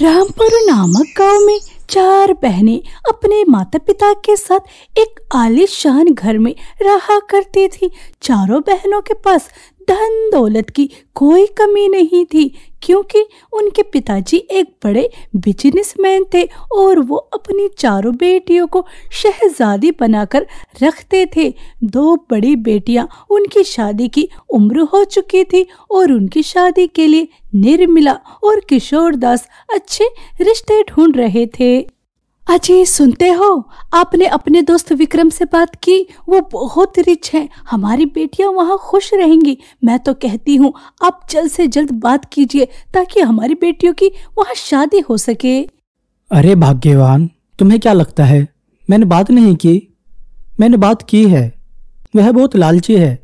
रामपुर नामक गांव में चार बहनें अपने माता पिता के साथ एक आलीशान घर में रहा करती थी चारों बहनों के पास धन दौलत की कोई कमी नहीं थी क्योंकि उनके पिताजी एक बड़े बिजनेसमैन थे और वो अपनी चारों बेटियों को शहजादी बनाकर रखते थे दो बड़ी बेटियां उनकी शादी की उम्र हो चुकी थी और उनकी शादी के लिए निर्मिला और किशोर दास अच्छे रिश्ते ढूंढ रहे थे अजय सुनते हो आपने अपने दोस्त विक्रम से बात की वो बहुत रिच हैं हमारी बेटियां वहाँ खुश रहेंगी मैं तो कहती हूँ आप जल्द से जल्द बात कीजिए ताकि हमारी बेटियों की वहाँ शादी हो सके अरे भाग्यवान तुम्हें क्या लगता है मैंने बात नहीं की मैंने बात की है वह बहुत लालची है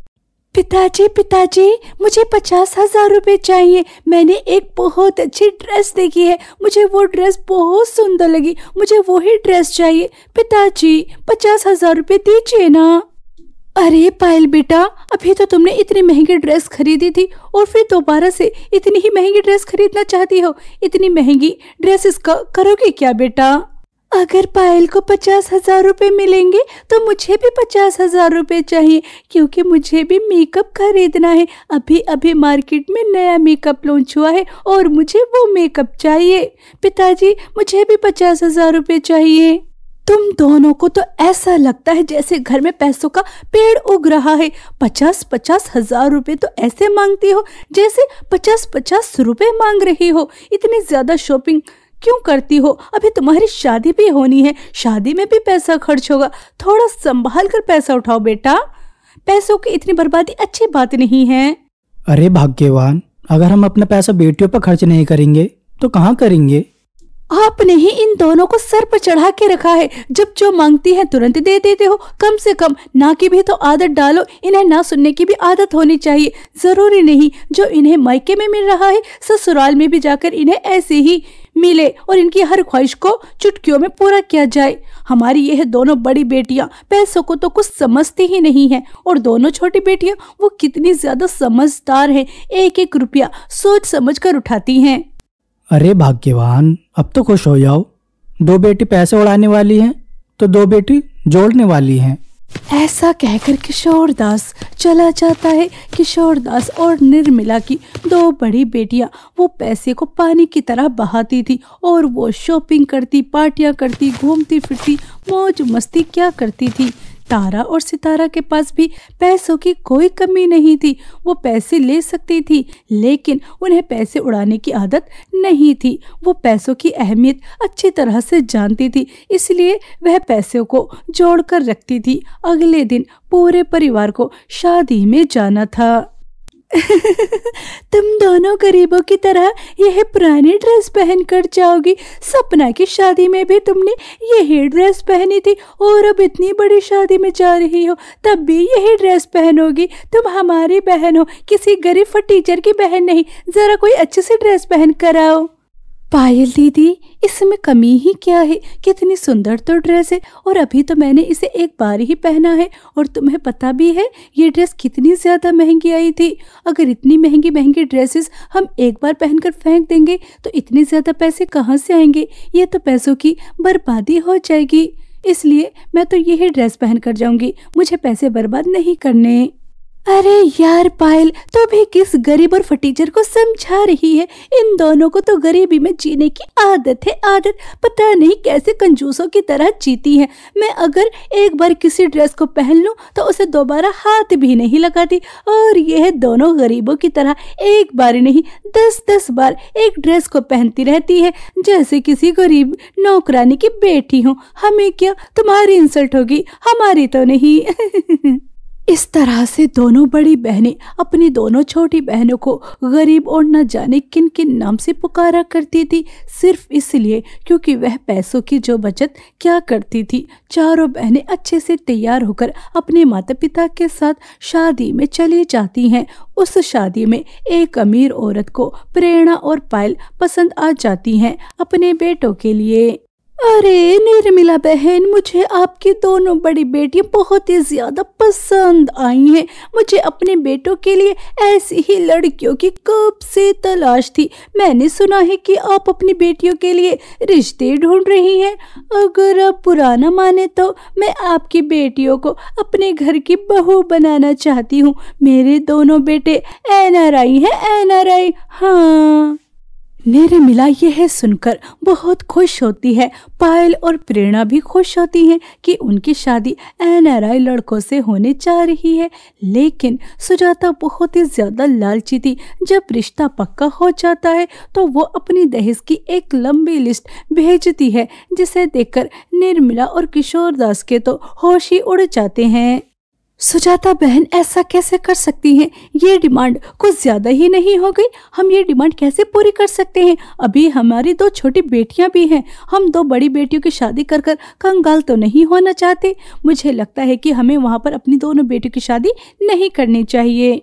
पिताजी पिताजी मुझे पचास हजार रूपए चाहिए मैंने एक बहुत अच्छी ड्रेस देखी है मुझे वो ड्रेस बहुत सुंदर लगी मुझे वो ही ड्रेस चाहिए पिताजी पचास हजार रूपए दीजिए ना अरे पायल बेटा अभी तो तुमने इतनी महंगी ड्रेस खरीदी थी और फिर दोबारा से इतनी ही महंगी ड्रेस खरीदना चाहती हो इतनी महंगी ड्रेसेस का करोगे क्या बेटा अगर पायल को पचास हजार रूपए मिलेंगे तो मुझे भी पचास हजार रूपए चाहिए क्योंकि मुझे भी मेकअप खरीदना है अभी अभी मार्केट में नया मेकअप लॉन्च हुआ है और मुझे वो मेकअप चाहिए पिताजी मुझे भी पचास हजार रूपए चाहिए तुम दोनों को तो ऐसा लगता है जैसे घर में पैसों का पेड़ उग रहा है पचास पचास हजार रुपए तो ऐसे मांगती हो जैसे पचास पचास रुपए मांग रही हो इतनी ज्यादा शॉपिंग क्यों करती हो अभी तुम्हारी शादी भी होनी है शादी में भी पैसा खर्च होगा थोड़ा संभाल कर पैसा उठाओ बेटा पैसों की इतनी बर्बादी अच्छी बात नहीं है अरे भाग्यवान अगर हम अपना पैसा बेटियों पर खर्च नहीं करेंगे तो कहाँ करेंगे आपने ही इन दोनों को सर पर चढ़ा के रखा है जब जो मांगती है तुरंत दे देते हो कम से कम ना की भी तो आदत डालो इन्हें ना सुनने की भी आदत होनी चाहिए जरूरी नहीं जो इन्हें मायके में मिल रहा है ससुराल में भी जाकर इन्हें ऐसे ही मिले और इनकी हर ख्वाहिश को चुटकियों में पूरा किया जाए हमारी यह दोनों बड़ी बेटियां पैसों को तो कुछ समझती ही नहीं है और दोनों छोटी बेटियां वो कितनी ज्यादा समझदार हैं एक एक रुपया सोच समझ कर उठाती हैं अरे भाग्यवान अब तो खुश हो जाओ दो बेटी पैसे उड़ाने वाली है तो दो बेटी जोड़ने वाली है ऐसा कहकर किशोर दास चला जाता है किशोर दास और निर्मिला की दो बड़ी बेटियां वो पैसे को पानी की तरह बहाती थी और वो शॉपिंग करती पार्टियां करती घूमती फिरती मौज मस्ती क्या करती थी तारा और सितारा के पास भी पैसों की कोई कमी नहीं थी वो पैसे ले सकती थी लेकिन उन्हें पैसे उड़ाने की आदत नहीं थी वो पैसों की अहमियत अच्छी तरह से जानती थी इसलिए वह पैसों को जोड़कर रखती थी अगले दिन पूरे परिवार को शादी में जाना था तुम दोनों गरीबों की तरह यह पुरानी ड्रेस पहन कर जाओगी सपना की शादी में भी तुमने यही ड्रेस पहनी थी और अब इतनी बड़ी शादी में जा रही हो तब भी यही ड्रेस पहनोगी तुम हमारी बहन हो किसी गरीब फटीचर की बहन नहीं ज़रा कोई अच्छी सी ड्रेस पहन कर आओ पायल दीदी इसमें कमी ही क्या है कितनी सुंदर तो ड्रेस है और अभी तो मैंने इसे एक बार ही पहना है और तुम्हें पता भी है ये ड्रेस कितनी ज़्यादा महंगी आई थी अगर इतनी महंगी महंगी ड्रेसेस हम एक बार पहनकर फेंक देंगे तो इतने ज़्यादा पैसे कहाँ से आएंगे ये तो पैसों की बर्बादी हो जाएगी इसलिए मैं तो यही ड्रेस पहन कर जाऊंगी मुझे पैसे बर्बाद नहीं करने अरे यार पायल तो भी किस गरीब और फटीचर को समझा रही है इन दोनों को तो गरीबी में जीने की आदत है आदत पता नहीं कैसे कंजूसों की तरह जीती है मैं अगर एक बार किसी ड्रेस को पहन लूँ तो उसे दोबारा हाथ भी नहीं लगाती और यह दोनों गरीबों की तरह एक बार नहीं दस दस बार एक ड्रेस को पहनती रहती है जैसे किसी गरीब नौकरानी की बेटी हूँ हमें क्या तुम्हारी इंसल्ट होगी हमारी तो नहीं इस तरह से दोनों बड़ी बहनें अपनी दोनों छोटी बहनों को गरीब और न जाने किन किन नाम से पुकारा करती थी सिर्फ इसलिए क्योंकि वह पैसों की जो बचत क्या करती थी चारों बहनें अच्छे से तैयार होकर अपने माता पिता के साथ शादी में चली जाती हैं उस शादी में एक अमीर औरत को प्रेरणा और पायल पसंद आ जाती हैं अपने बेटों के लिए अरे निर्मिला बहन मुझे आपकी दोनों बड़ी बेटियां बहुत ही ज़्यादा पसंद आई हैं मुझे अपने बेटों के लिए ऐसी ही लड़कियों की कब से तलाश थी मैंने सुना है कि आप अपनी बेटियों के लिए रिश्ते ढूंढ रही हैं अगर आप पुराना माने तो मैं आपकी बेटियों को अपने घर की बहू बनाना चाहती हूँ मेरे दोनों बेटे एन आर आई हैं एन आर आई हाँ निरमिला यह सुनकर बहुत खुश होती है पायल और प्रेरणा भी खुश होती हैं कि उनकी शादी आई लड़कों से होने जा रही है लेकिन सुजाता बहुत ही ज़्यादा लालची थी जब रिश्ता पक्का हो जाता है तो वो अपनी दहेज की एक लंबी लिस्ट भेजती है जिसे देखकर निर्मिला और किशोर दास के तो होश ही उड़ जाते हैं सुजाता बहन ऐसा कैसे कर सकती हैं ये डिमांड कुछ ज़्यादा ही नहीं हो गई हम ये डिमांड कैसे पूरी कर सकते हैं अभी हमारी दो छोटी बेटियां भी हैं हम दो बड़ी बेटियों की शादी कर कर कंगाल तो नहीं होना चाहते मुझे लगता है कि हमें वहाँ पर अपनी दोनों बेटियों की शादी नहीं करनी चाहिए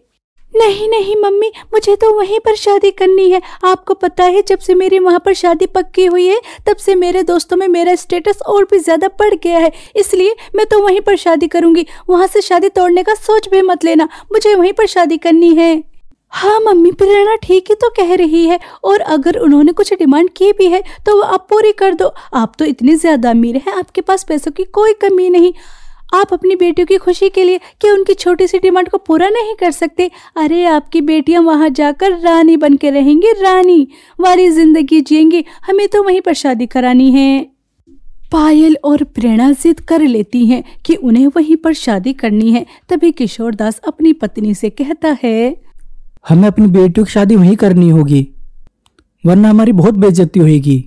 नहीं नहीं मम्मी मुझे तो वहीं पर शादी करनी है आपको पता है जब से मेरी वहाँ पर शादी पक्की हुई है तब से मेरे दोस्तों में मेरा स्टेटस और भी ज़्यादा बढ़ गया है इसलिए मैं तो वहीं पर शादी करूँगी वहाँ से शादी तोड़ने का सोच भी मत लेना मुझे वहीं पर शादी करनी है हाँ मम्मी प्रेरणा ठीक ही तो कह रही है और अगर उन्होंने कुछ डिमांड की भी है तो वो आप पूरी कर दो आप तो इतने ज़्यादा अमीर हैं आपके पास पैसों की कोई कमी नहीं आप अपनी बेटियों की खुशी के लिए क्या उनकी छोटी सी डिमांड को पूरा नहीं कर सकते अरे आपकी बेटियां वहाँ जाकर रानी बन के रहेंगी रानी वाली जिंदगी जियेंगी हमें तो वहीं पर शादी करानी है पायल और प्रेरणा जिद कर लेती हैं कि उन्हें वहीं पर शादी करनी है तभी किशोर दास अपनी पत्नी से कहता है हमें अपनी बेटियों की शादी वहीं करनी होगी वरना हमारी बहुत बेइज्जती होगी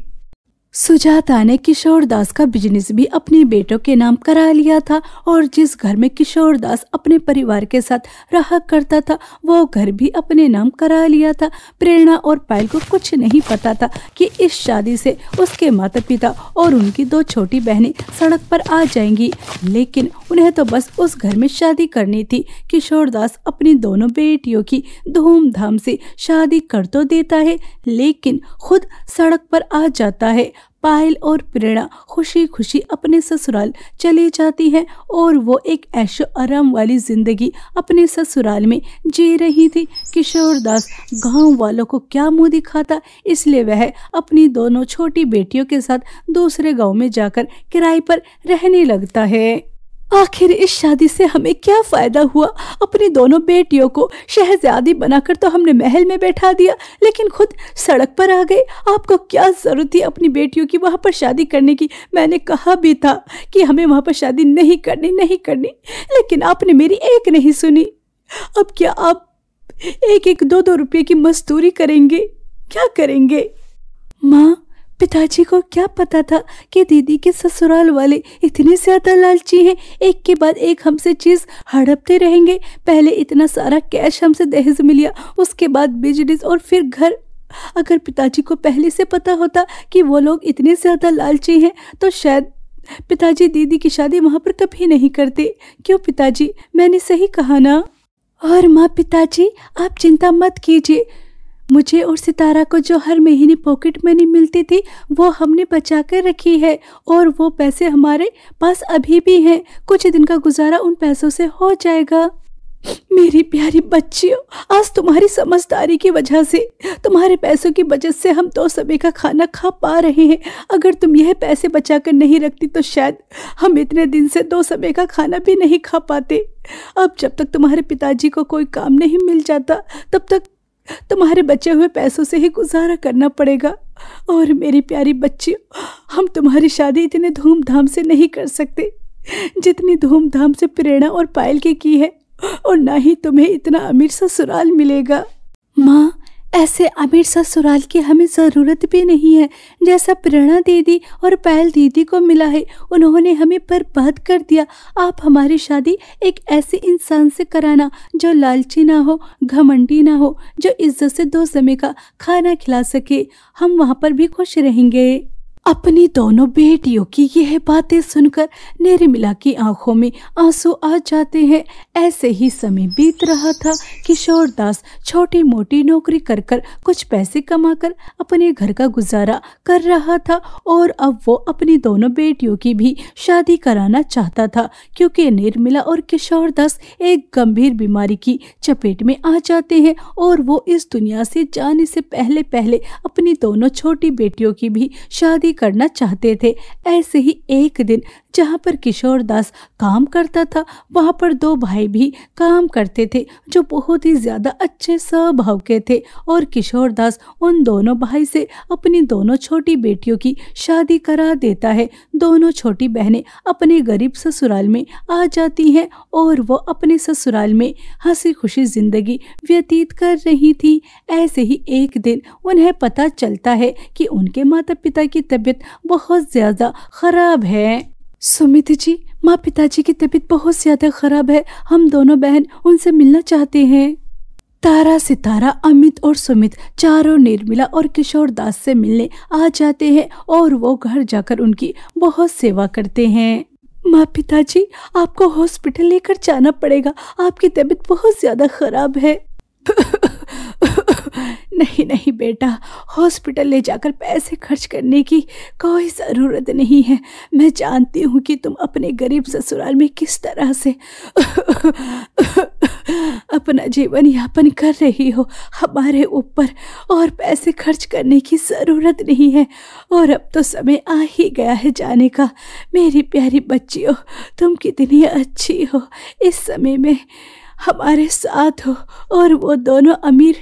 सुजाता ने किशोर दास का बिजनेस भी अपने बेटों के नाम करा लिया था और जिस घर में किशोर दास अपने परिवार के साथ रहा करता था वो घर भी अपने नाम करा लिया था प्रेरणा और पायल को कुछ नहीं पता था कि इस शादी से उसके माता पिता और उनकी दो छोटी बहनें सड़क पर आ जाएंगी लेकिन उन्हें तो बस उस घर में शादी करनी थी किशोर दास अपनी दोनों बेटियों की धूमधाम से शादी कर तो देता है लेकिन खुद सड़क पर आ जाता है पायल और प्रेरणा खुशी खुशी अपने ससुराल चले जाती है और वो एक ऐशो आराम वाली जिंदगी अपने ससुराल में जी रही थी किशोर दास गाँव वालों को क्या मुंह दिखाता इसलिए वह अपनी दोनों छोटी बेटियों के साथ दूसरे गांव में जाकर किराए पर रहने लगता है आखिर इस शादी से हमें क्या फ़ायदा हुआ अपनी दोनों बेटियों को शहजादी बनाकर तो हमने महल में बैठा दिया लेकिन खुद सड़क पर आ गए आपको क्या ज़रूरत थी अपनी बेटियों की वहाँ पर शादी करने की मैंने कहा भी था कि हमें वहाँ पर शादी नहीं करनी नहीं करनी लेकिन आपने मेरी एक नहीं सुनी अब क्या आप एक एक दो दो रुपये की मजदूरी करेंगे क्या करेंगे माँ पिताजी को क्या पता था कि दीदी के ससुराल वाले इतने ज़्यादा लालची हैं एक के बाद एक हमसे चीज़ हड़पते रहेंगे पहले इतना सारा कैश हमसे दहेज मिलिया उसके बाद बिजनेस और फिर घर अगर पिताजी को पहले से पता होता कि वो लोग इतने ज़्यादा लालची हैं तो शायद पिताजी दीदी की शादी वहाँ पर कभी नहीं करते क्यों पिताजी मैंने सही कहा ना और माँ पिताजी आप चिंता मत कीजिए मुझे और सितारा को जो हर महीने पॉकेट मनी मिलती थी वो हमने बचा कर रखी है और वो पैसे हमारे पास अभी भी हैं कुछ दिन का गुजारा उन पैसों से हो जाएगा मेरी प्यारी बच्चियों आज तुम्हारी समझदारी की वजह से तुम्हारे पैसों की बचत से हम दो समय का खाना खा पा रहे हैं अगर तुम यह पैसे बचा कर नहीं रखती तो शायद हम इतने दिन से दो समय का खाना भी नहीं खा पाते अब जब तक तुम्हारे पिताजी को कोई काम नहीं मिल जाता तब तक तुम्हारे बचे हुए पैसों से ही गुजारा करना पड़ेगा और मेरी प्यारी बच्ची हम तुम्हारी शादी इतने धूमधाम से नहीं कर सकते जितनी धूमधाम से प्रेरणा और पायल के की है और ना ही तुम्हें इतना अमीर सा सुराल मिलेगा माँ ऐसे अमीर ससुराल की हमें ज़रूरत भी नहीं है जैसा प्रेरणा दीदी और पायल दीदी को मिला है उन्होंने हमें बर्बाद कर दिया आप हमारी शादी एक ऐसे इंसान से कराना जो लालची ना हो घमंडी ना हो जो इज्जत से दो समय का खाना खिला सके हम वहाँ पर भी खुश रहेंगे अपनी दोनों बेटियों की यह बातें सुनकर निर्मला की आंखों में आंसू आ जाते हैं ऐसे ही समय बीत रहा था किशोर दास छोटी मोटी नौकरी कर कर कुछ पैसे कमाकर अपने घर का गुजारा कर रहा था और अब वो अपनी दोनों बेटियों की भी शादी कराना चाहता था क्योंकि निर्मिला और किशोर दास एक गंभीर बीमारी की चपेट में आ जाते हैं और वो इस दुनिया से जाने से पहले पहले अपनी दोनों छोटी बेटियों की भी शादी करना चाहते थे ऐसे ही एक दिन जहाँ पर किशोर दास काम करता था वहाँ पर दो भाई भी काम करते थे जो बहुत ही ज़्यादा अच्छे स्वभाव के थे और किशोर दास उन दोनों भाई से अपनी दोनों छोटी बेटियों की शादी करा देता है दोनों छोटी बहनें अपने गरीब ससुराल में आ जाती हैं और वो अपने ससुराल में हंसी खुशी ज़िंदगी व्यतीत कर रही थी ऐसे ही एक दिन उन्हें पता चलता है कि उनके माता पिता की तबीयत तबीयत बहुत ज़्यादा ख़राब है सुमित जी माँ पिताजी की तबीयत बहुत ज़्यादा ख़राब है हम दोनों बहन उनसे मिलना चाहते हैं तारा सितारा अमित और सुमित चारों निर्मिला और किशोर दास से मिलने आ जाते हैं और वो घर जाकर उनकी बहुत सेवा करते हैं माँ पिताजी आपको हॉस्पिटल लेकर जाना पड़ेगा आपकी तबीयत बहुत ज़्यादा ख़राब है नहीं नहीं बेटा हॉस्पिटल ले जाकर पैसे खर्च करने की कोई ज़रूरत नहीं है मैं जानती हूँ कि तुम अपने गरीब ससुराल में किस तरह से अपना जीवन यापन कर रही हो हमारे ऊपर और पैसे खर्च करने की ज़रूरत नहीं है और अब तो समय आ ही गया है जाने का मेरी प्यारी बच्चियों तुम कितनी अच्छी हो इस समय में हमारे साथ हो और वो दोनों अमीर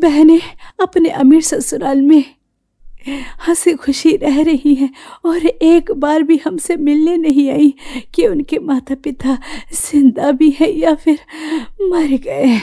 बहनें अपने अमीर ससुराल में हंसी खुशी रह रही हैं और एक बार भी हमसे मिलने नहीं आई कि उनके माता पिता जिंदा भी हैं या फिर मर गए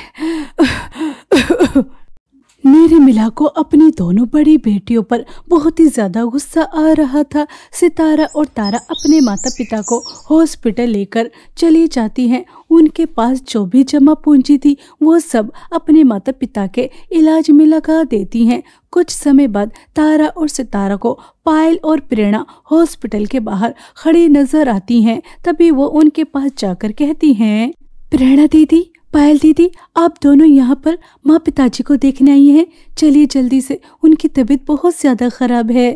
नीरमिला को अपनी दोनों बड़ी बेटियों पर बहुत ही ज़्यादा गुस्सा आ रहा था सितारा और तारा अपने माता पिता को हॉस्पिटल लेकर चली जाती हैं उनके पास जो भी जमा पूंजी थी वो सब अपने माता पिता के इलाज में लगा देती हैं कुछ समय बाद तारा और सितारा को पायल और प्रेरणा हॉस्पिटल के बाहर खड़ी नजर आती है तभी वो उनके पास जाकर कहती है प्रेरणा दीदी पायल दीदी आप दोनों यहाँ पर माँ पिताजी को देखने आई हैं चलिए जल्दी से उनकी तबीयत बहुत ज़्यादा ख़राब है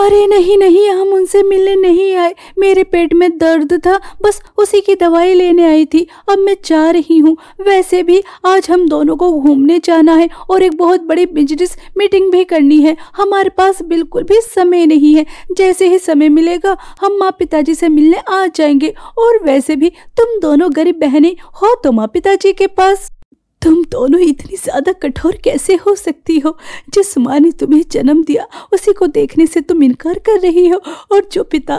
अरे नहीं नहीं हम उनसे मिलने नहीं आए मेरे पेट में दर्द था बस उसी की दवाई लेने आई थी अब मैं जा रही हूँ वैसे भी आज हम दोनों को घूमने जाना है और एक बहुत बड़ी बिजनेस मीटिंग भी करनी है हमारे पास बिल्कुल भी समय नहीं है जैसे ही समय मिलेगा हम माँ पिताजी से मिलने आ जाएंगे और वैसे भी तुम दोनों गरीब बहने हो तो माँ पिताजी के पास तुम दोनों इतनी ज़्यादा कठोर कैसे हो सकती हो जिस माँ ने तुम्हें जन्म दिया उसी को देखने से तुम इनकार कर रही हो और जो पिता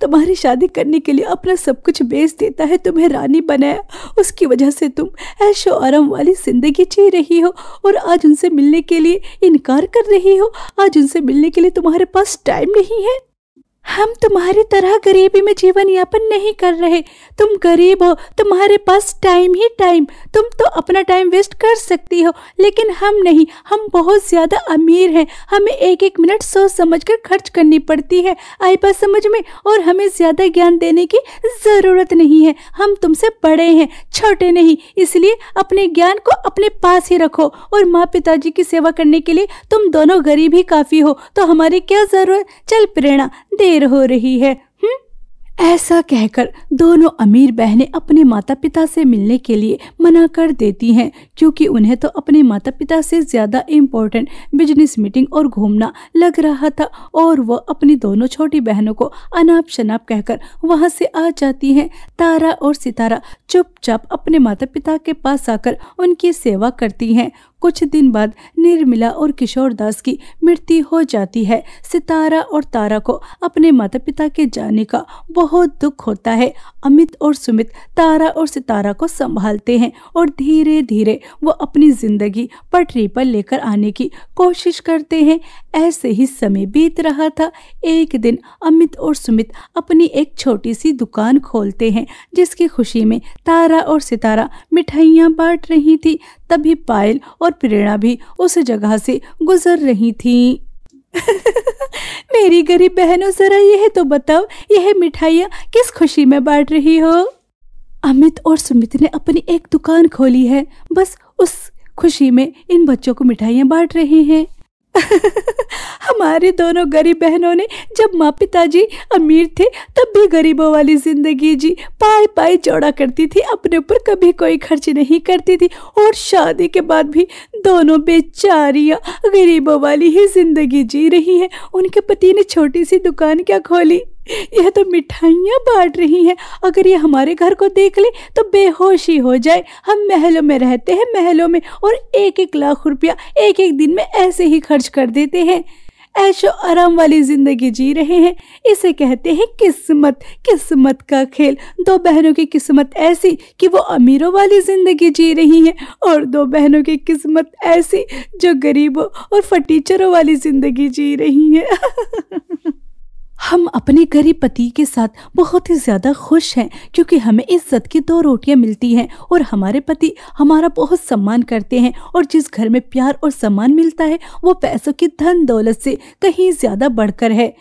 तुम्हारी शादी करने के लिए अपना सब कुछ बेच देता है तुम्हें रानी बनाया उसकी वजह से तुम ऐशो आराम वाली ज़िंदगी जी रही हो और आज उनसे मिलने के लिए इनकार कर रही हो आज उनसे मिलने के लिए तुम्हारे पास टाइम नहीं है हम तुम्हारी तरह गरीबी में जीवन यापन नहीं कर रहे तुम गरीब हो तुम्हारे पास टाइम ही टाइम तुम तो अपना टाइम वेस्ट कर सकती हो लेकिन हम नहीं हम बहुत ज़्यादा अमीर हैं हमें एक एक मिनट सोच समझ कर खर्च करनी पड़ती है आई बात समझ में और हमें ज़्यादा ज्ञान देने की ज़रूरत नहीं है हम तुमसे बड़े हैं छोटे नहीं इसलिए अपने ज्ञान को अपने पास ही रखो और माँ पिताजी की सेवा करने के लिए तुम दोनों गरीब ही काफ़ी हो तो हमारी क्या ज़रूरत चल प्रेरणा देर हो रही है हुँ? ऐसा कहकर दोनों अमीर बहनें अपने माता पिता से मिलने के लिए मना कर देती हैं क्योंकि उन्हें तो अपने माता पिता से ज़्यादा इम्पोर्टेंट बिजनेस मीटिंग और घूमना लग रहा था और वह अपनी दोनों छोटी बहनों को अनाप शनाप कहकर वहाँ से आ जाती हैं तारा और सितारा चुपचाप अपने माता पिता के पास आकर उनकी सेवा करती हैं कुछ दिन बाद निर्मला और किशोर दास की मृत्यु हो जाती है सितारा और तारा को अपने माता पिता के जाने का बहुत दुख होता है अमित और सुमित तारा और सितारा को संभालते हैं और धीरे धीरे वो अपनी जिंदगी पटरी पर लेकर आने की कोशिश करते हैं ऐसे ही समय बीत रहा था एक दिन अमित और सुमित अपनी एक छोटी सी दुकान खोलते हैं जिसकी खुशी में तारा और सितारा मिठाइयाँ बांट रही थी तभी पायल और प्रेरणा भी उस जगह से गुजर रही थी मेरी गरीब बहनों जरा यह तो बताओ यह मिठाइयाँ किस खुशी में बांट रही हो अमित और सुमित ने अपनी एक दुकान खोली है बस उस खुशी में इन बच्चों को मिठाइयाँ बांट रहे हैं हमारी दोनों गरीब बहनों ने जब माँ पिताजी अमीर थे तब भी गरीबों वाली जिंदगी जी पाए पाए चौड़ा करती थी अपने ऊपर कभी कोई खर्च नहीं करती थी और शादी के बाद भी दोनों बेचारियाँ गरीबों वाली ही जिंदगी जी रही हैं उनके पति ने छोटी सी दुकान क्या खोली यह तो मिठाइयाँ बांट रही हैं अगर ये हमारे घर को देख ले तो बेहोशी हो जाए हम महलों में रहते हैं महलों में और एक एक लाख रुपया एक एक दिन में ऐसे ही खर्च कर देते हैं ऐशो आराम वाली ज़िंदगी जी रहे हैं इसे कहते हैं किस्मत किस्मत का खेल दो बहनों की किस्मत ऐसी कि वो अमीरों वाली ज़िंदगी जी रही हैं और दो बहनों की किस्मत ऐसी जो गरीबों और फटीचरों वाली ज़िंदगी जी रही हैं हम अपने गरीब पति के साथ बहुत ही ज़्यादा खुश हैं क्योंकि हमें इज्जत की दो रोटियां मिलती हैं और हमारे पति हमारा बहुत सम्मान करते हैं और जिस घर में प्यार और सम्मान मिलता है वो पैसों की धन दौलत से कहीं ज़्यादा बढ़कर है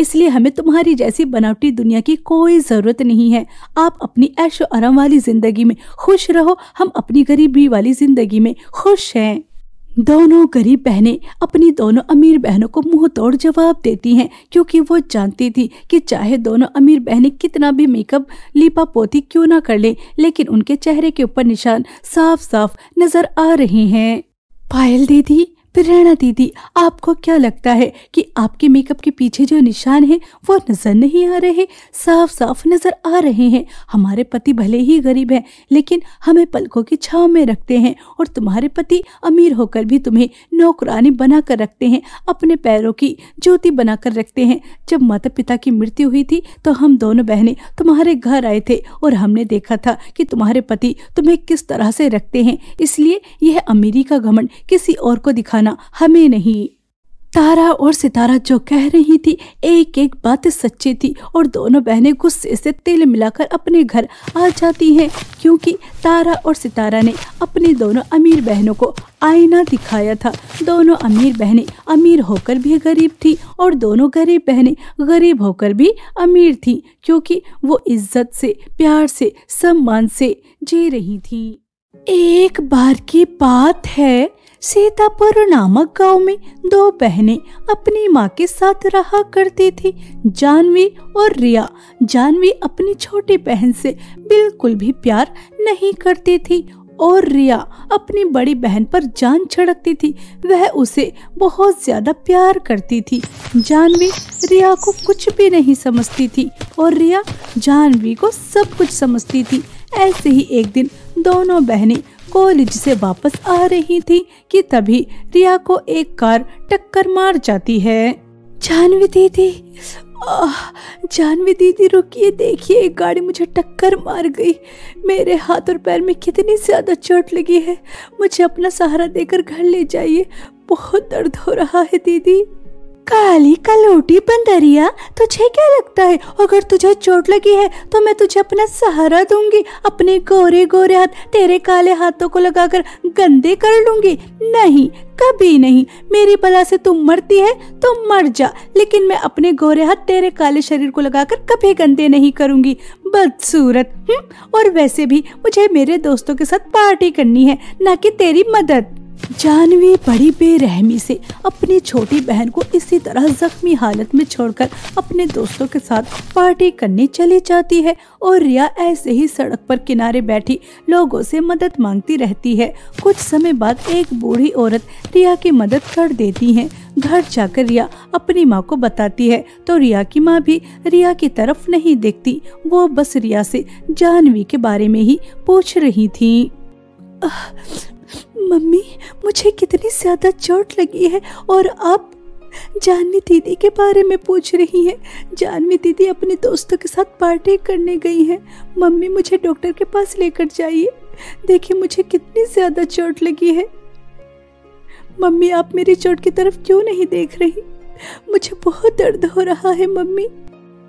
इसलिए हमें तुम्हारी जैसी बनावटी दुनिया की कोई ज़रूरत नहीं है आप अपनी ऐशो आराम वाली ज़िंदगी में खुश रहो हम अपनी गरीबी वाली ज़िंदगी में खुश हैं दोनों गरीब बहनें अपनी दोनों अमीर बहनों को मुंह तोड़ जवाब देती हैं क्योंकि वो जानती थी कि चाहे दोनों अमीर बहनें कितना भी मेकअप लिपा पोती क्यों ना कर ले, लेकिन उनके चेहरे के ऊपर निशान साफ साफ नजर आ रहे हैं पायल दीदी प्रेरणा दीदी आपको क्या लगता है कि आपके मेकअप के पीछे जो निशान है वो नज़र नहीं आ रहे साफ साफ नज़र आ रहे हैं हमारे पति भले ही गरीब हैं लेकिन हमें पलकों की छाव में रखते हैं और तुम्हारे पति अमीर होकर भी तुम्हें नौकरानी बनाकर रखते हैं अपने पैरों की ज्योति बनाकर रखते हैं जब माता पिता की मृत्यु हुई थी तो हम दोनों बहनें तुम्हारे घर आए थे और हमने देखा था कि तुम्हारे पति तुम्हें किस तरह से रखते हैं इसलिए यह अमीरी का घमंड किसी और को दिखाना बताना हमें नहीं तारा और सितारा जो कह रही थी एक एक बात सच्ची थी और दोनों बहनें गुस्से से तेल मिलाकर अपने घर आ जाती हैं क्योंकि तारा और सितारा ने अपनी दोनों अमीर बहनों को आईना दिखाया था दोनों अमीर बहनें अमीर होकर भी गरीब थी और दोनों गरीब बहनें गरीब होकर भी अमीर थी क्योंकि वो इज्जत से प्यार से सम्मान से जी रही थी एक बार की बात है सीतापुर नामक गांव में दो बहनें अपनी माँ के साथ रहा करती थी जानवी और रिया जानवी अपनी छोटी बहन से बिल्कुल भी प्यार नहीं करती थी और रिया अपनी बड़ी बहन पर जान छिड़कती थी वह उसे बहुत ज्यादा प्यार करती थी जानवी रिया को कुछ भी नहीं समझती थी और रिया जानवी को सब कुछ समझती थी ऐसे ही एक दिन दोनों बहनें कॉलेज से वापस आ रही थी कि तभी रिया को एक कार टक्कर मार जाती है जानवी दीदी जानवी दीदी रुकिए देखिए एक गाड़ी मुझे टक्कर मार गई मेरे हाथ और पैर में कितनी ज़्यादा चोट लगी है मुझे अपना सहारा देकर घर ले जाइए बहुत दर्द हो रहा है दीदी काली कलोटी बंदरिया तुझे क्या लगता है अगर तुझे चोट लगी है तो मैं तुझे अपना सहारा दूंगी अपने गोरे गोरे हाथ तेरे काले हाथों को लगाकर गंदे कर लूंगी नहीं कभी नहीं मेरी बला से तुम मरती है तो मर जा लेकिन मैं अपने गोरे हाथ तेरे काले शरीर को लगाकर कभी गंदे नहीं करूंगी बदसूरत हम्म? और वैसे भी मुझे मेरे दोस्तों के साथ पार्टी करनी है न कि तेरी मदद जानवी बड़ी बेरहमी से अपनी छोटी बहन को इसी तरह जख्मी हालत में छोड़कर अपने दोस्तों के साथ पार्टी करने चली जाती है और रिया ऐसे ही सड़क पर किनारे बैठी लोगों से मदद मांगती रहती है कुछ समय बाद एक बूढ़ी औरत रिया की मदद कर देती है घर जाकर रिया अपनी माँ को बताती है तो रिया की माँ भी रिया की तरफ नहीं देखती वो बस रिया से जानवी के बारे में ही पूछ रही थी मम्मी मुझे कितनी ज़्यादा चोट लगी है और आप जानवी दीदी के बारे में पूछ रही है जानवी दीदी अपने दोस्तों के साथ पार्टी करने गई हैं मम्मी मुझे डॉक्टर के पास लेकर जाइए देखिए मुझे कितनी ज़्यादा चोट लगी है मम्मी आप मेरी चोट की तरफ क्यों नहीं देख रही मुझे बहुत दर्द हो रहा है मम्मी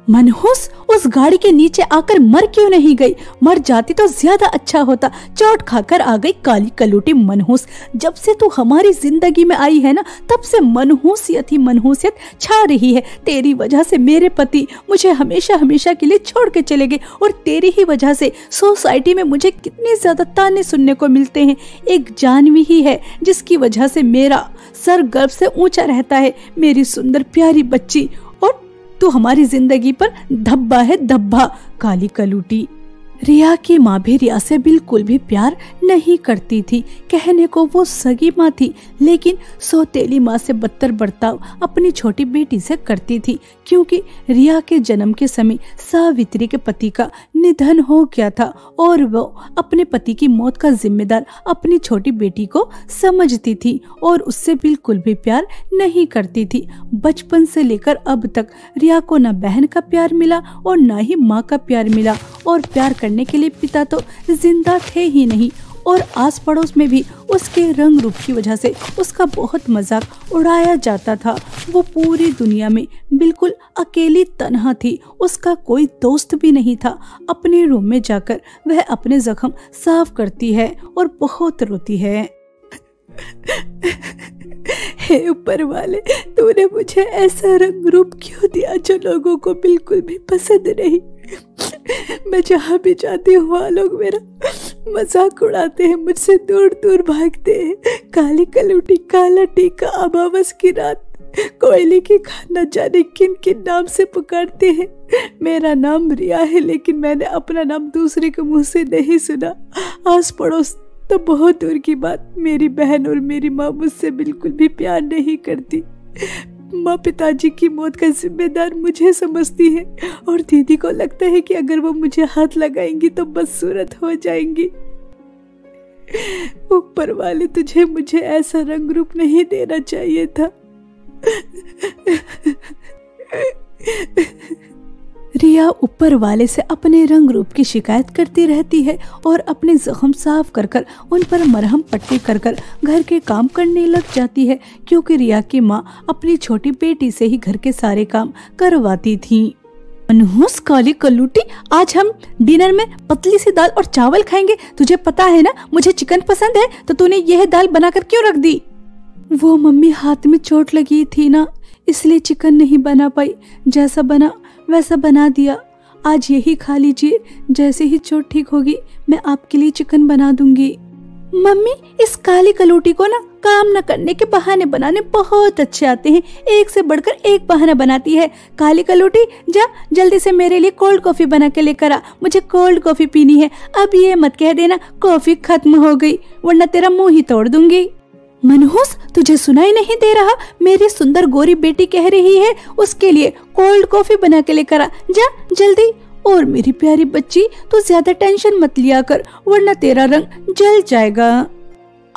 मनहूस उस गाड़ी के नीचे आकर मर क्यों नहीं गई मर जाती तो ज्यादा अच्छा होता चोट खाकर आ गई काली कलूटी मनहूस जब से तू हमारी जिंदगी में आई है ना तब से मनहूसियत ही मनहूसियत छा रही है तेरी वजह से मेरे पति मुझे हमेशा हमेशा के लिए छोड़ के चले गए और तेरी ही वजह से सोसाइटी में मुझे कितने ज्यादा ताने सुनने को मिलते हैं एक जानवी ही है जिसकी वजह से मेरा सर गर्व से ऊंचा रहता है मेरी सुंदर प्यारी बच्ची तो हमारी जिंदगी पर धब्बा है धब्बा काली कलूटी रिया की माँ भी रिया से बिल्कुल भी प्यार नहीं करती थी कहने को वो सगी माँ थी लेकिन सौतेली माँ से बदतर बर्ताव अपनी छोटी बेटी से करती थी क्योंकि रिया के जन्म के समय सावित्री के पति का निधन हो गया था और वो अपने पति की मौत का जिम्मेदार अपनी छोटी बेटी को समझती थी और उससे बिल्कुल भी प्यार नहीं करती थी बचपन से लेकर अब तक रिया को न बहन का प्यार मिला और न ही माँ का प्यार मिला और प्यार कर करने के लिए पिता तो जिंदा थे ही नहीं और आस पड़ोस में भी उसके रंग रूप की वजह से उसका बहुत मजाक उड़ाया जाता था वो पूरी दुनिया में बिल्कुल अकेली तनहा थी उसका कोई दोस्त भी नहीं था अपने रूम में जाकर वह अपने जख्म साफ करती है और बहुत रोती है हे ऊपर वाले तूने मुझे ऐसा रंग रूप क्यों दिया जो लोगों को बिल्कुल भी पसंद नहीं मैं जहाँ भी जाती हूँ वहाँ लोग मेरा मजाक उड़ाते हैं मुझसे दूर दूर भागते हैं काली कलूटी काला टीका अबावस की रात कोयले की खाना जाने किन किन नाम से पुकारते हैं मेरा नाम रिया है लेकिन मैंने अपना नाम दूसरे के मुंह से नहीं सुना आस पड़ोस तो बहुत दूर की बात मेरी बहन और मेरी माँ मुझसे बिल्कुल भी प्यार नहीं करती माँ पिताजी की मौत का जिम्मेदार मुझे समझती है और दीदी को लगता है कि अगर वो मुझे हाथ लगाएंगी तो बस सूरत हो जाएंगी ऊपर वाले तुझे मुझे ऐसा रंग रूप नहीं देना चाहिए था रिया ऊपर वाले से अपने रंग रूप की शिकायत करती रहती है और अपने जख्म साफ कर कर उन पर मरहम पट्टी कर कर घर के काम करने लग जाती है क्योंकि रिया की माँ अपनी छोटी बेटी से ही घर के सारे काम करवाती थी मनहूस काली कलूटी आज हम डिनर में पतली सी दाल और चावल खाएंगे तुझे पता है ना मुझे चिकन पसंद है तो तूने यह दाल बनाकर क्यों रख दी वो मम्मी हाथ में चोट लगी थी ना इसलिए चिकन नहीं बना पाई जैसा बना वैसा बना दिया आज यही खा लीजिए जैसे ही चोट ठीक होगी मैं आपके लिए चिकन बना दूंगी मम्मी इस काली कलोटी को ना काम न करने के बहाने बनाने बहुत अच्छे आते हैं एक से बढ़कर एक बहाना बनाती है काली कलोटी जा जल्दी से मेरे लिए कोल्ड कॉफी बना के लेकर आ मुझे कोल्ड कॉफी पीनी है अब ये मत कह देना कॉफी खत्म हो गई वरना तेरा मुंह ही तोड़ दूंगी मनहूस तुझे सुनाई नहीं दे रहा मेरी सुंदर गोरी बेटी कह रही है उसके लिए कोल्ड कॉफी बना के लेकर आ जा जल्दी और मेरी प्यारी बच्ची तू ज्यादा टेंशन मत लिया कर वरना तेरा रंग जल जाएगा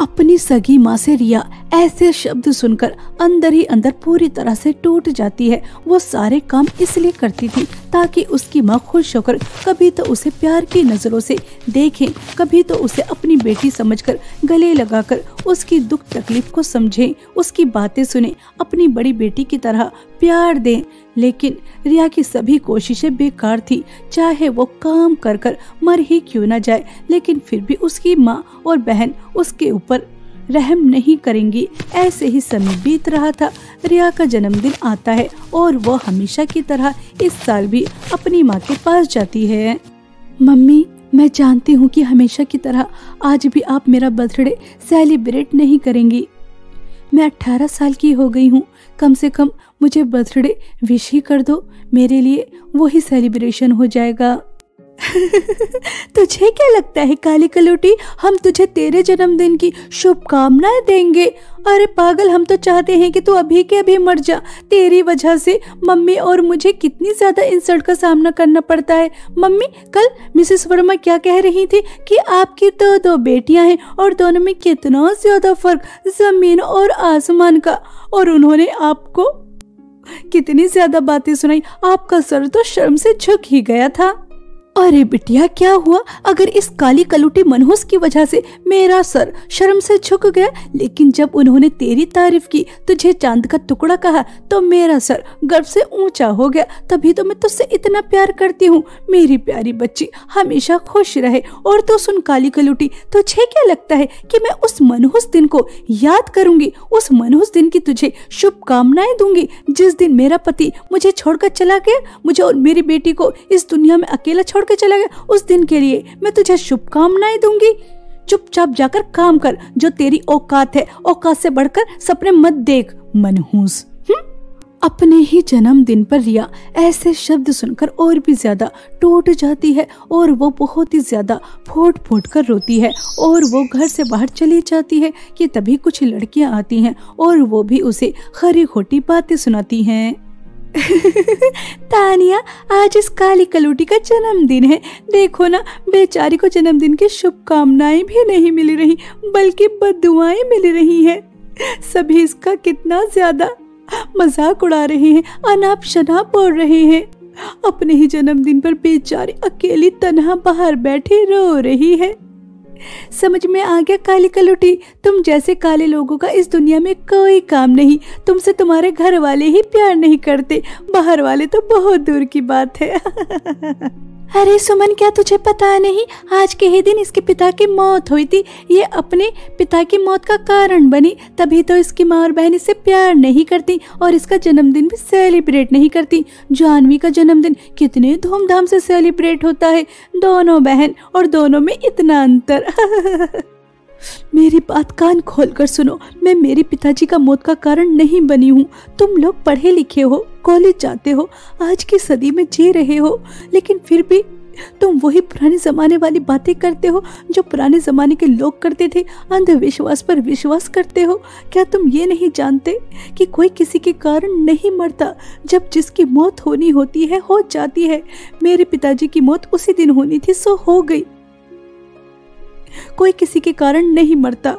अपनी सगी माँ से रिया ऐसे शब्द सुनकर अंदर ही अंदर पूरी तरह से टूट जाती है वो सारे काम इसलिए करती थी ताकि उसकी माँ खुश होकर कभी तो उसे प्यार की नज़रों से देखें कभी तो उसे अपनी बेटी समझकर गले लगाकर उसकी दुख तकलीफ को समझें उसकी बातें सुने अपनी बड़ी बेटी की तरह प्यार दें लेकिन रिया की सभी कोशिशें बेकार थी चाहे वो काम कर कर मर ही क्यों न जाए लेकिन फिर भी उसकी माँ और बहन उसके ऊपर रहम नहीं करेंगी ऐसे ही समय बीत रहा था रिया का जन्मदिन आता है और वह हमेशा की तरह इस साल भी अपनी माँ के पास जाती है मम्मी मैं जानती हूँ कि हमेशा की तरह आज भी आप मेरा बर्थडे सेलिब्रेट नहीं करेंगी मैं अठारह साल की हो गई हूँ कम से कम मुझे बर्थडे विश ही कर दो मेरे लिए वही सेलिब्रेशन हो जाएगा तुझे क्या लगता है काली कलोटी हम तुझे तेरे जन्मदिन की शुभकामनाएं देंगे अरे पागल हम तो चाहते हैं कि तू अभी के अभी मर जा तेरी वजह से मम्मी और मुझे कितनी ज़्यादा इंसल्ट का सामना करना पड़ता है मम्मी कल मिसेस वर्मा क्या कह रही थी कि आपकी दो तो दो बेटियां हैं और दोनों में कितना ज़्यादा फर्क ज़मीन और आसमान का और उन्होंने आपको कितनी ज़्यादा बातें सुनाई आपका सर तो शर्म से झुक ही गया था अरे बिटिया क्या हुआ अगर इस काली कलूटी मनहूस की वजह से मेरा सर शर्म से झुक गया लेकिन जब उन्होंने तेरी तारीफ की तुझे चांद का टुकड़ा कहा तो मेरा सर गर्व से ऊंचा हो गया तभी तो मैं तुझसे इतना प्यार करती हूँ मेरी प्यारी बच्ची हमेशा खुश रहे और तो सुन काली कलूटी तुझे क्या लगता है कि मैं उस मनहूस दिन को याद करूंगी उस मनहूस दिन की तुझे शुभकामनाएं दूंगी जिस दिन मेरा पति मुझे छोड़कर चला गया मुझे और मेरी बेटी को इस दुनिया में अकेला छोड़ के चला गया उस दिन के लिए मैं तुझे शुभकामनाएं दूंगी चुपचाप जाकर काम कर जो तेरी औकात है औकात से बढ़कर सपने मत देख मनहूस अपने ही जन्मदिन पर रिया ऐसे शब्द सुनकर और भी ज़्यादा टूट जाती है और वो बहुत ही ज़्यादा फूट फूट कर रोती है और वो घर से बाहर चली जाती है कि तभी कुछ लड़कियां आती हैं और वो भी उसे खरी खोटी बातें सुनाती हैं तानिया आज इस काली कलूटी का जन्मदिन है देखो ना बेचारी को जन्मदिन की शुभकामनाएं भी नहीं मिल रही बल्कि बदुआएं मिल रही हैं सभी इसका कितना ज्यादा मजाक उड़ा रहे हैं अनाप शनाप बोल रहे हैं अपने ही जन्मदिन पर बेचारी अकेली तनहा बाहर बैठी रो रही है समझ में आ गया काली कलोटी तुम जैसे काले लोगों का इस दुनिया में कोई काम नहीं तुमसे तुम्हारे घर वाले ही प्यार नहीं करते बाहर वाले तो बहुत दूर की बात है अरे सुमन क्या तुझे पता नहीं आज के ही दिन इसके पिता की मौत हुई थी ये अपने पिता की मौत का कारण बनी तभी तो इसकी माँ और बहन इसे प्यार नहीं करती और इसका जन्मदिन भी सेलिब्रेट नहीं करती जानवी का जन्मदिन कितने धूमधाम से सेलिब्रेट होता है दोनों बहन और दोनों में इतना अंतर मेरी बात कान खोल कर सुनो मैं मेरे पिताजी का मौत का कारण नहीं बनी हूँ तुम लोग पढ़े लिखे हो कॉलेज जाते हो आज की सदी में जी रहे हो लेकिन फिर भी तुम वही पुराने ज़माने वाली बातें करते हो जो पुराने ज़माने के लोग करते थे अंधविश्वास पर विश्वास करते हो क्या तुम ये नहीं जानते कि कोई किसी के कारण नहीं मरता जब जिसकी मौत होनी होती है हो जाती है मेरे पिताजी की मौत उसी दिन होनी थी सो हो गई कोई किसी के कारण नहीं मरता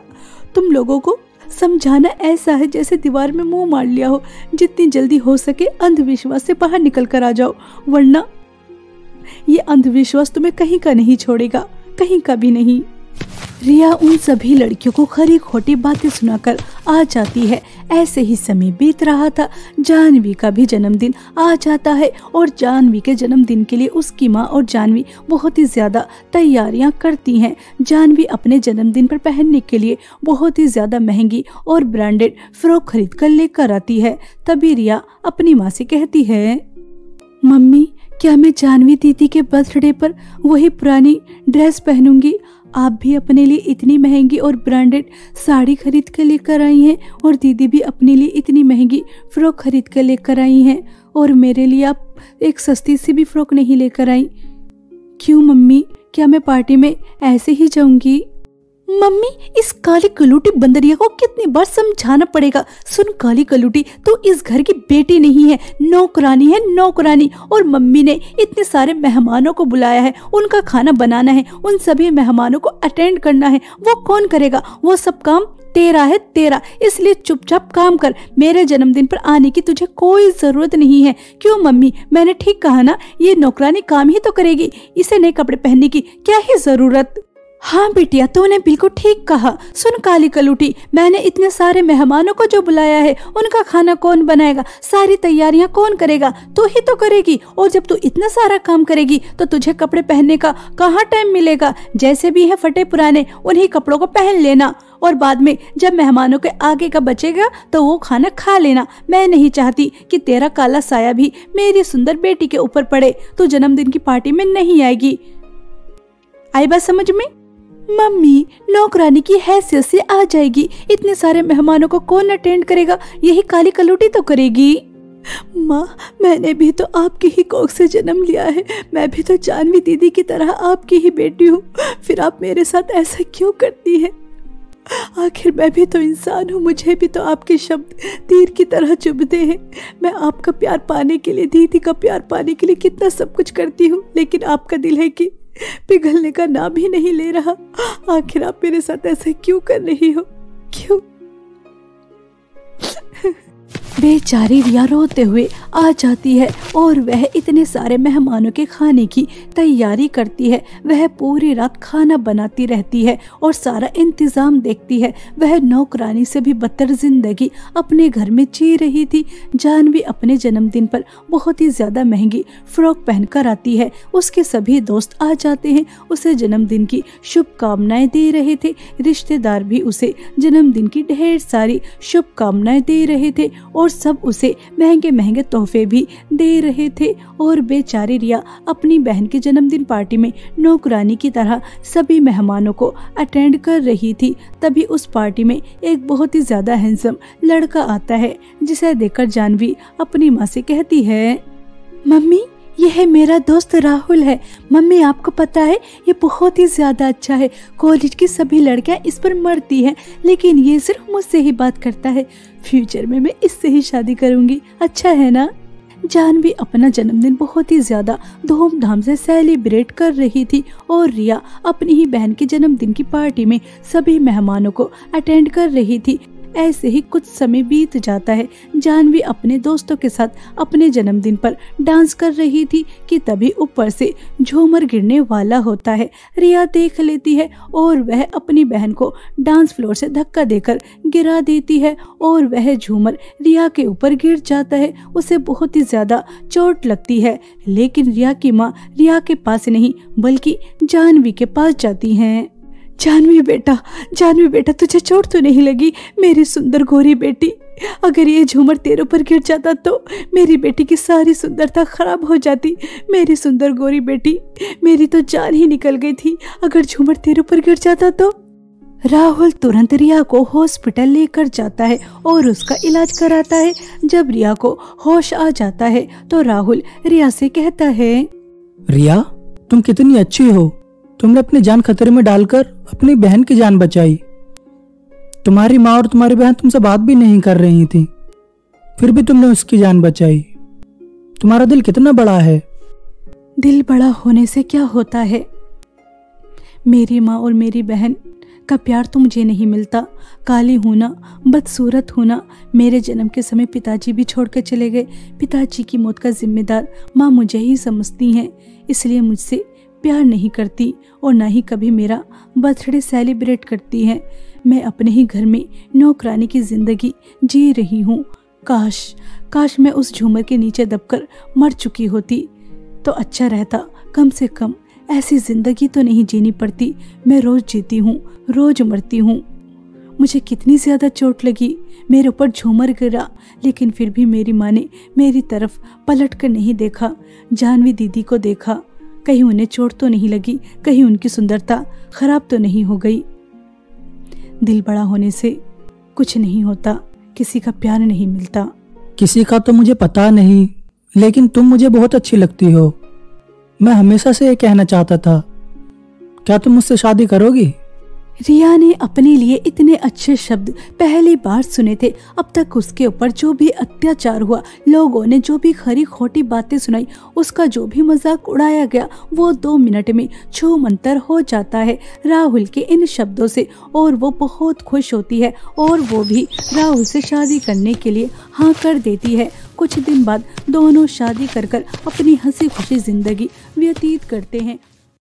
तुम लोगों को समझाना ऐसा है जैसे दीवार में मुंह मार लिया हो जितनी जल्दी हो सके अंधविश्वास से बाहर निकल कर आ जाओ वरना ये अंधविश्वास तुम्हें कहीं का नहीं छोड़ेगा कहीं का भी नहीं रिया उन सभी लड़कियों को खरी खोटी बातें सुनाकर आ जाती है ऐसे ही समय बीत रहा था जानवी का भी जन्मदिन आ जाता है और जानवी के जन्मदिन के लिए उसकी माँ और जानवी बहुत ही ज़्यादा तैयारियाँ करती हैं जानवी अपने जन्मदिन पर पहनने के लिए बहुत ही ज़्यादा महंगी और ब्रांडेड फ्रॉक खरीद कर लेकर आती है तभी रिया अपनी माँ से कहती है मम्मी क्या मैं जानवी दीदी के बर्थडे पर वही पुरानी ड्रेस पहनूंगी आप भी अपने लिए इतनी महंगी और ब्रांडेड साड़ी खरीद कर लेकर आई हैं और दीदी भी अपने लिए इतनी महंगी फ्रॉक खरीद कर लेकर आई हैं और मेरे लिए आप एक सस्ती सी भी फ्रॉक नहीं लेकर आई क्यों मम्मी क्या मैं पार्टी में ऐसे ही जाऊंगी मम्मी इस काली कलूटी बंदरिया को कितनी बार समझाना पड़ेगा सुन काली कलूटी तू तो इस घर की बेटी नहीं है नौकरानी है नौकरानी और मम्मी ने इतने सारे मेहमानों को बुलाया है उनका खाना बनाना है उन सभी मेहमानों को अटेंड करना है वो कौन करेगा वो सब काम तेरा है तेरा इसलिए चुपचाप काम कर मेरे जन्मदिन पर आने की तुझे कोई ज़रूरत नहीं है क्यों मम्मी मैंने ठीक कहा ना ये नौकरानी काम ही तो करेगी इसे नए कपड़े पहनने की क्या ही ज़रूरत हाँ बेटिया तूने बिल्कुल ठीक कहा सुन काली कलूटी मैंने इतने सारे मेहमानों को जो बुलाया है उनका खाना कौन बनाएगा सारी तैयारियाँ कौन करेगा तू ही तो करेगी और जब तू इतना सारा काम करेगी तो तुझे कपड़े पहनने का कहाँ टाइम मिलेगा जैसे भी है फटे पुराने उन्ही कपड़ों को पहन लेना और बाद में जब मेहमानों के आगे का बचेगा तो वो खाना खा लेना मैं नहीं चाहती कि तेरा काला साया भी मेरी सुंदर बेटी के ऊपर पड़े तो जन्मदिन की पार्टी में नहीं आएगी आई बात समझ में मम्मी नौकरानी की हैसियत से आ जाएगी इतने सारे मेहमानों को कौन अटेंड करेगा यही काली कलूटी तो करेगी माँ मैंने भी तो आपके ही कोख से जन्म लिया है मैं भी तो जानवी दीदी की तरह आपकी ही बेटी हूँ फिर आप मेरे साथ ऐसा क्यों करती है आखिर मैं भी तो इंसान हूँ मुझे भी तो आपके शब्द तीर की तरह चुभते हैं मैं आपका प्यार पाने के लिए दीदी का प्यार पाने के लिए कितना सब कुछ करती हूँ लेकिन आपका दिल है कि पिघलने का नाम ही नहीं ले रहा आखिर आप मेरे साथ ऐसा क्यों कर रही हो क्यों बेचारी रिया रोते हुए आ जाती है और वह इतने सारे मेहमानों के खाने की तैयारी करती है वह पूरी रात खाना बनाती रहती है और सारा इंतज़ाम देखती है वह नौकरानी से भी बदतर जिंदगी अपने घर में जी रही थी जानवी अपने जन्मदिन पर बहुत ही ज़्यादा महंगी फ्रॉक पहनकर आती है उसके सभी दोस्त आ जाते हैं उसे जन्मदिन की शुभकामनाएं दे रहे थे रिश्तेदार भी उसे जन्मदिन की ढेर सारी शुभकामनाएं दे रहे थे और सब उसे महंगे महंगे तोहफे भी दे रहे थे और बेचारी रिया अपनी बहन के जन्मदिन पार्टी में नौकरानी की तरह सभी मेहमानों को अटेंड कर रही थी तभी उस पार्टी में एक बहुत ही ज्यादा हैंसम लड़का आता है जिसे देखकर जानवी अपनी माँ से कहती है मम्मी यह मेरा दोस्त राहुल है मम्मी आपको पता है ये बहुत ही ज़्यादा अच्छा है कॉलेज की सभी लड़कियाँ इस पर मरती हैं लेकिन ये सिर्फ मुझसे ही बात करता है फ्यूचर में मैं इससे ही शादी करूंगी अच्छा है ना जानवी अपना जन्मदिन बहुत ही ज़्यादा धूमधाम से सेलिब्रेट कर रही थी और रिया अपनी ही बहन के जन्मदिन की पार्टी में सभी मेहमानों को अटेंड कर रही थी ऐसे ही कुछ समय बीत जाता है जानवी अपने दोस्तों के साथ अपने जन्मदिन पर डांस कर रही थी कि तभी ऊपर से झूमर गिरने वाला होता है रिया देख लेती है और वह अपनी बहन को डांस फ्लोर से धक्का देकर गिरा देती है और वह झूमर रिया के ऊपर गिर जाता है उसे बहुत ही ज्यादा चोट लगती है लेकिन रिया की माँ रिया के पास नहीं बल्कि जानवी के पास जाती है जानवी बेटा जानवी बेटा तुझे चोट तो नहीं लगी मेरी सुंदर गोरी बेटी अगर ये झूमर तेरे ऊपर गिर जाता तो मेरी बेटी की सारी सुंदरता खराब हो जाती मेरी सुंदर गोरी बेटी मेरी तो जान ही निकल गई थी अगर झूमर तेरे ऊपर गिर जाता तो राहुल तुरंत रिया को हॉस्पिटल लेकर जाता है और उसका इलाज कराता है जब रिया को होश आ जाता है तो राहुल रिया से कहता है रिया तुम कितनी अच्छी हो तुमने अपनी जान खतरे में डालकर अपनी बहन की जान बचाई तुम्हारी माँ और तुम्हारी बहन तुमसे बात भी नहीं कर रही थी फिर भी तुमने उसकी जान बचाई तुम्हारा दिल कितना बड़ा है दिल बड़ा होने से क्या होता है मेरी माँ और मेरी बहन का प्यार तो मुझे नहीं मिलता काली होना बदसूरत होना मेरे जन्म के समय पिताजी भी छोड़कर चले गए पिताजी की मौत का जिम्मेदार माँ मुझे ही समझती हैं इसलिए मुझसे प्यार नहीं करती और ना ही कभी मेरा बर्थडे सेलिब्रेट करती है मैं अपने ही घर में नौकरानी की ज़िंदगी जी रही हूँ काश काश मैं उस झूमर के नीचे दबकर मर चुकी होती तो अच्छा रहता कम से कम ऐसी ज़िंदगी तो नहीं जीनी पड़ती मैं रोज़ जीती हूँ रोज़ मरती हूँ मुझे कितनी ज़्यादा चोट लगी मेरे ऊपर झूमर गिरा लेकिन फिर भी मेरी माँ ने मेरी तरफ पलट कर नहीं देखा जानवी दीदी को देखा कहीं उन्हें चोट तो नहीं लगी कहीं उनकी सुंदरता खराब तो नहीं हो गई दिल बड़ा होने से कुछ नहीं होता किसी का प्यार नहीं मिलता किसी का तो मुझे पता नहीं लेकिन तुम मुझे बहुत अच्छी लगती हो मैं हमेशा से ये कहना चाहता था क्या तुम मुझसे शादी करोगी रिया ने अपने लिए इतने अच्छे शब्द पहली बार सुने थे अब तक उसके ऊपर जो भी अत्याचार हुआ लोगों ने जो भी खरी खोटी बातें सुनाई उसका जो भी मजाक उड़ाया गया वो दो मिनट में छो मंतर हो जाता है राहुल के इन शब्दों से और वो बहुत खुश होती है और वो भी राहुल से शादी करने के लिए हाँ कर देती है कुछ दिन बाद दोनों शादी कर कर अपनी हंसी खुशी जिंदगी व्यतीत करते हैं